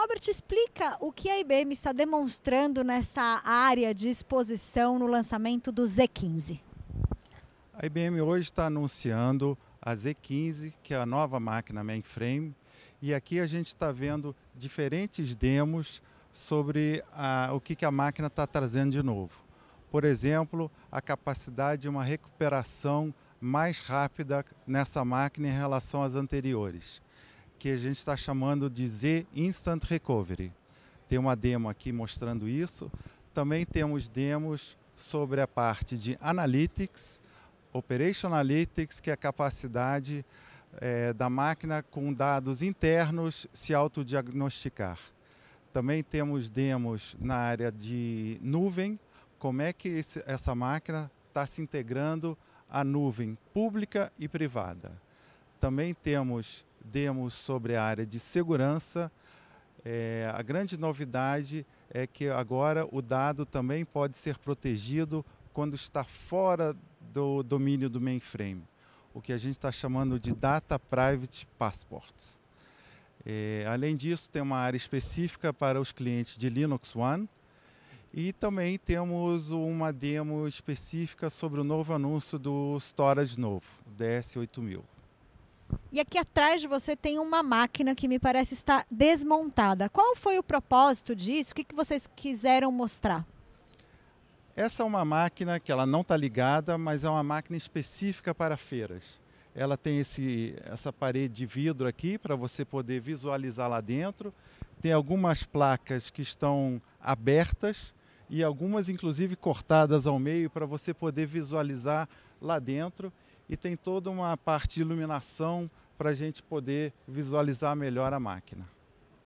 Robert, explica o que a IBM está demonstrando nessa área de exposição no lançamento do Z15. A IBM hoje está anunciando a Z15, que é a nova máquina mainframe, e aqui a gente está vendo diferentes demos sobre a, o que, que a máquina está trazendo de novo. Por exemplo, a capacidade de uma recuperação mais rápida nessa máquina em relação às anteriores que a gente está chamando de Z Instant Recovery. Tem uma demo aqui mostrando isso. Também temos demos sobre a parte de Analytics, Operation Analytics, que é a capacidade é, da máquina com dados internos se autodiagnosticar. Também temos demos na área de nuvem, como é que esse, essa máquina está se integrando à nuvem pública e privada. Também temos demos sobre a área de segurança. É, a grande novidade é que agora o dado também pode ser protegido quando está fora do domínio do mainframe, o que a gente está chamando de Data Private Passports. É, além disso, tem uma área específica para os clientes de Linux One e também temos uma demo específica sobre o novo anúncio do Storage novo, o DS8000. E aqui atrás de você tem uma máquina que me parece estar desmontada. Qual foi o propósito disso? O que, que vocês quiseram mostrar? Essa é uma máquina que ela não está ligada, mas é uma máquina específica para feiras. Ela tem esse, essa parede de vidro aqui para você poder visualizar lá dentro. Tem algumas placas que estão abertas e algumas inclusive cortadas ao meio para você poder visualizar lá dentro e tem toda uma parte de iluminação para a gente poder visualizar melhor a máquina.